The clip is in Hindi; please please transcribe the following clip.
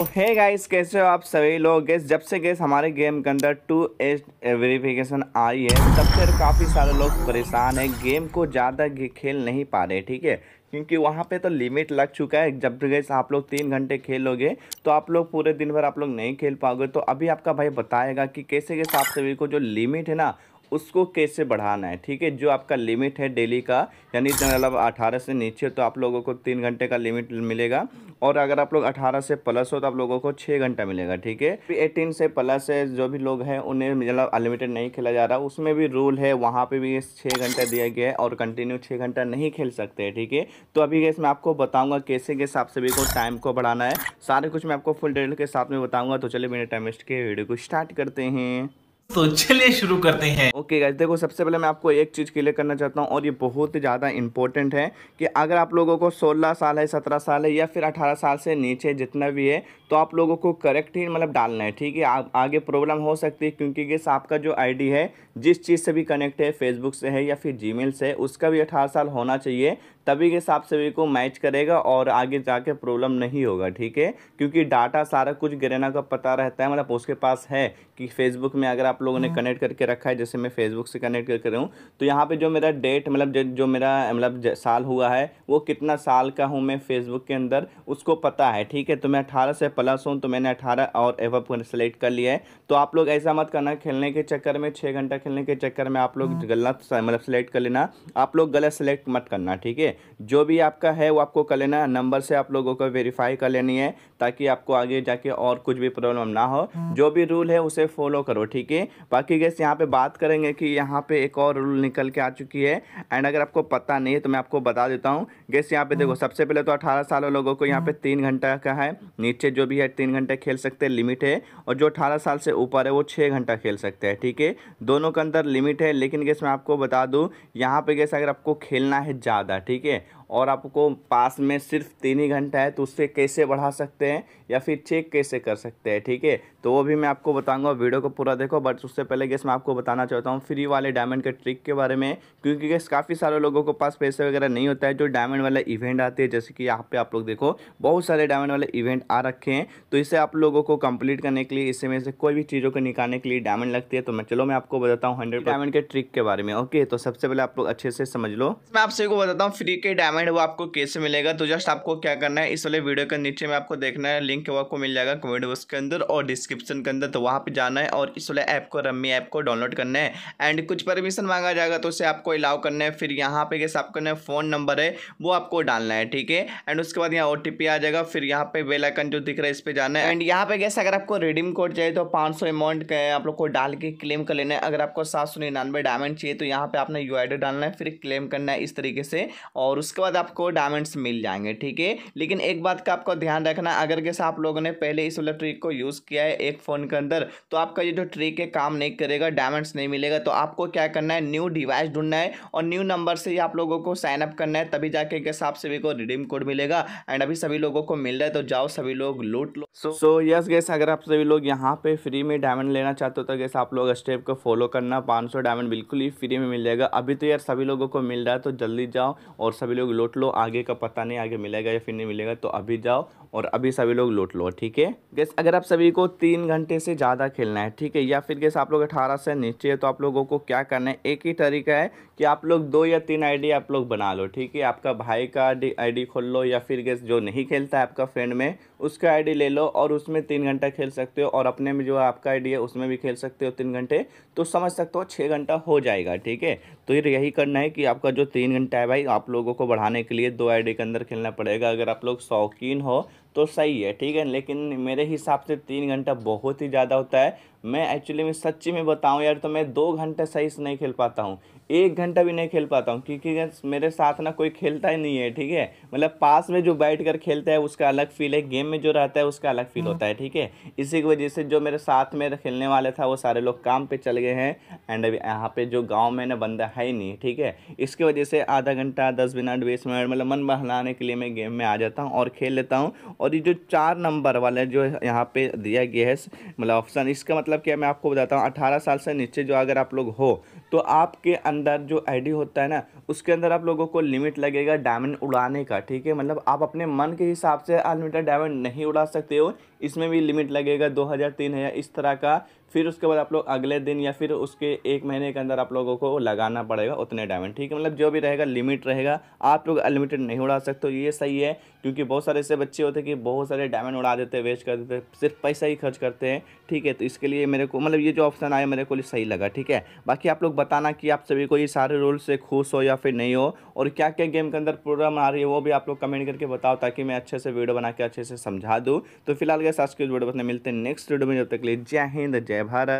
तो हे गाइस कैसे हो आप सभी लोग गैस जब से गैस हमारे गेम के अंदर टू एज वेरीफिकेशन आई है तब से काफ़ी सारे लोग परेशान हैं गेम को ज़्यादा खेल नहीं पा रहे ठीक है क्योंकि वहाँ पे तो लिमिट लग चुका है जब गैस आप लोग तीन घंटे खेलोगे तो आप लोग पूरे दिन भर आप लोग नहीं खेल पाओगे तो अभी आपका भाई बताएगा कि कैसे गैस आप सभी को जो लिमिट है ना उसको कैसे बढ़ाना है ठीक है जो आपका लिमिट है डेली का यानी मतलब अठारह से नीचे तो आप लोगों को तीन घंटे का लिमिट मिलेगा और अगर आप लोग अठारह से प्लस हो तो आप लोगों को छः घंटा मिलेगा ठीक है एटीन से प्लस है जो भी लोग हैं उन्हें मतलब अनलिमिटेड नहीं खेला जा रहा उसमें भी रूल है वहाँ पर भी छः घंटा दिया गया है और कंटिन्यू छः घंटा नहीं खेल सकते हैं ठीक है तो अभी गैस मैं आपको बताऊँगा कैसे गैस आप सभी को टाइम को बढ़ाना है सारे कुछ मैं आपको फुल डिटेल के साथ में बताऊँगा तो चलिए मेरे टाइम वेस्ट के वीडियो को स्टार्ट करते हैं तो चलिए शुरू करते हैं ओके okay देखो सबसे पहले मैं आपको एक चीज़ क्लियर करना चाहता हूँ और ये बहुत ही ज़्यादा इंपॉर्टेंट है कि अगर आप लोगों को 16 साल है 17 साल है या फिर 18 साल से नीचे जितना भी है तो आप लोगों को करेक्ट ही मतलब डालना है ठीक है आगे प्रॉब्लम हो सकती है क्योंकि गैस आपका जो आई है जिस चीज़ से भी कनेक्ट है फेसबुक से है या फिर जी से उसका भी अठारह साल होना चाहिए तभी के साथ सभी को मैच करेगा और आगे जाके प्रॉब्लम नहीं होगा ठीक है क्योंकि डाटा सारा कुछ गरेना का पता रहता है मतलब उसके पास है कि फेसबुक में अगर आप लोगों ने कनेक्ट हम्म। करके रखा है जैसे मैं फेसबुक से कनेक्ट करके रहा हूँ तो यहाँ पर जो मेरा डेट मतलब जो मेरा मतलब साल हुआ है वो कितना साल का हूँ मैं फेसबुक के अंदर उसको पता है ठीक है तो मैं अठारह से प्लस हूँ तो मैंने अठारह और एवअप सेलेक्ट कर लिया है तो आप लोग ऐसा मत करना खेलने के चक्कर में छः घंटा खेलने के चक्कर में आप लोग हम्म। गलत मतलब सेलेक्ट कर लेना आप लोग गलत सेलेक्ट मत करना ठीक है है जो भी आपका है वो आपको कर लेना है नंबर से आप लोगों को वेरीफाई कर लेनी है ताकि आपको आगे जाके और कुछ भी प्रॉब्लम ना हो हाँ। जो भी रूल है उसे फॉलो करो ठीक है बाकी गैस यहाँ पे बात करेंगे कि यहाँ पे एक और रूल निकल के आ चुकी है एंड अगर आपको पता नहीं है तो मैं आपको बता देता हूँ गैस यहाँ पे देखो हाँ। सबसे पहले तो अठारह साल लोगों को यहाँ पे हाँ। तीन घंटा का है नीचे जो भी है तीन घंटे खेल सकते हैं लिमिट है और जो अठारह साल से ऊपर है वो छः घंटा खेल सकते हैं ठीक है दोनों के अंदर लिमिट है लेकिन गैस मैं आपको बता दूँ यहाँ पे गैस अगर आपको खेलना है ज़्यादा ठीक 이게 और आपको पास में सिर्फ तीन ही घंटा है तो उससे कैसे बढ़ा सकते हैं या फिर चेक कैसे कर सकते हैं ठीक है थीके? तो वो भी मैं आपको बताऊंगा वीडियो को पूरा देखो बट उससे पहले गैस मैं आपको बताना चाहता हूँ फ्री वाले डायमंड के ट्रिक के बारे में क्योंकि गैस काफ़ी सारे लोगों के पास पैसे वगैरह नहीं होता है जो डायमंड वाला इवेंट आते हैं जैसे कि यहाँ पे आप लोग देखो बहुत सारे डायमंड वाले इवेंट आ रखे हैं तो इसे आप लोगों को कंप्लीट करने के लिए इससे में से कोई भी चीज़ों को निकालने के लिए डायमंड लगती है तो मैं चलो मैं आपको बताता हूँ हंड्रेड डायमंड के ट्रिक के बारे में ओके तो सबसे पहले आप लोग अच्छे से समझ लो मैं आप को बताता हूँ फ्री के डायमंड कमेंट वो आपको कैसे मिलेगा तो जस्ट आपको क्या करना है इस वाले वीडियो के नीचे में आपको देखना है लिंक वो आपको मिल जाएगा कमेंट बॉक्स के अंदर और डिस्क्रिप्शन के अंदर तो वहाँ पर जाना है और इस वाले ऐप को रम्मी ऐप को डाउनलोड करना है एंड कुछ परमिशन मांगा जाएगा तो उसे आपको अलाउ करना है फिर यहाँ पे कैसे आपको फ़ोन नंबर है वो आपको डालना है ठीक है एंड उसके बाद यहाँ ओ आ जाएगा फिर यहाँ पे बेलाइकन जो दिख रहा है इस पर जाना है एंड यहाँ पे कैसे अगर आपको रिडीम कोड चाहिए तो पाँच सौ अमाउंट आप लोग को डाल के क्लेम कर लेना है अगर आपको सात सौ निन्यानवे डायमंड चाहिए तो यहाँ पे आपने यू डालना है फिर क्लेम करना है इस तरीके से और उसके बाद बाद आपको डायमंड्स मिल जाएंगे ठीक है लेकिन एक बात का आपको ध्यान रखना अगर जैसे आप लोगों ने पहले इस वाला ट्रिक को यूज़ किया है एक फ़ोन के अंदर तो आपका ये जो ट्रिक है काम नहीं करेगा डायमंड्स नहीं मिलेगा तो आपको क्या करना है न्यू डिवाइस ढूंढना है और न्यू नंबर से ही आप लोगों को साइनअप करना है तभी जाके के आप सभी को रिडीम कोड मिलेगा एंड अभी सभी लोगों को मिल रहा है तो जाओ सभी लोग लूट लो सो सो यस गैस अगर आप सभी लोग यहाँ पर फ्री में डायमंड लेना चाहते हो तो गैस आप लोग स्टेप को फॉलो करना पाँच डायमंड बिल्कुल ही फ्री में मिल जाएगा अभी तो यार सभी लोगों को मिल रहा है तो जल्दी जाओ और सभी लोग लौट लो आगे का पता नहीं आगे मिलेगा या फिर नहीं मिलेगा तो अभी जाओ और अभी सभी लोग लूट लो ठीक है गैस अगर आप सभी को तीन घंटे से ज़्यादा खेलना है ठीक है या फिर गैस आप लोग अठारह से नीचे है तो आप लोगों को क्या करना है एक ही तरीका है कि आप लोग दो या तीन आईडी आप लोग बना लो ठीक है आपका भाई का आईडी खोल लो या फिर गैस जो नहीं खेलता है आपका फ्रेंड में उसका आईडी ले लो और उसमें तीन घंटा खेल सकते हो और अपने में जो आपका आईडी है उसमें भी खेल सकते हो तीन घंटे तो समझ सकते हो छः घंटा हो जाएगा ठीक है तो फिर यही करना है कि आपका जो तीन घंटा है भाई आप लोगों को बढ़ाने के लिए दो आई के अंदर खेलना पड़ेगा अगर आप लोग शौकीन हो तो सही है ठीक है लेकिन मेरे हिसाब से तीन घंटा बहुत ही ज़्यादा होता है मैं एक्चुअली में सच्ची में बताऊं यार तो मैं दो घंटे सही से नहीं खेल पाता हूँ एक घंटा भी नहीं खेल पाता हूँ क्योंकि मेरे साथ ना कोई खेलता ही नहीं है ठीक है मतलब पास में जो बैठ कर खेलता है उसका अलग फील है गेम में जो रहता है उसका अलग फील हम्म। होता है ठीक है इसी की वजह से जो मेरे साथ में खेलने वाले था वो सारे लोग काम पे चल गए हैं एंड अभी यहाँ पे जो गाँव में ना बंदा है ही नहीं ठीक है इसकी वजह से आधा घंटा दस मिनट बीस मिनट मतलब मन बहलाने के लिए मैं गेम में आ जाता हूँ और खेल लेता हूँ और ये जो चार नंबर वाला जो यहाँ पर दिया गया है मतलब ऑप्शन इसका मतलब मतलब क्या मैं आपको बताता हूँ अठारह साल से नीचे जो अगर आप लोग हो तो आपके अंदर जो आईडी होता है ना उसके अंदर आप लोगों को लिमिट लगेगा डायमंड उड़ाने का ठीक है मतलब आप अपने मन के हिसाब से अनलिमिटेड डायमंड नहीं उड़ा सकते हो इसमें भी लिमिट लगेगा दो हज़ार तीन हज़ार इस तरह का फिर उसके बाद आप लोग अगले दिन या फिर उसके एक महीने के अंदर आप लोगों को लगाना पड़ेगा उतने डायमंड ठीक है मतलब जो भी रहेगा लिमिट रहेगा आप लोग अनलिमिटेड नहीं उड़ा सकते तो ये सही है क्योंकि बहुत सारे ऐसे बच्चे होते हैं कि बहुत सारे डायमंड उड़ा देते हैं वेस्ट कर देते हैं सिर्फ पैसा ही खर्च करते हैं ठीक है तो इसके लिए मेरे को मतलब ये जो ऑप्शन आया मेरे को सही लगा ठीक है बाकी आप लोग बताना कि आप सभी को ये सारे रूल से खुश हो या फिर नहीं हो और क्या क्या गेम के अंदर प्रोग्राम आ रही है वो भी आप लोग कमेंट करके बताओ ताकि मैं अच्छे से वीडियो बना के अच्छे से समझा दूँ तो फिलहाल गैस आज के वीडियो में मिलते हैं नेक्स्ट वीडियो में जब तक लिए जय हिंद जय भारत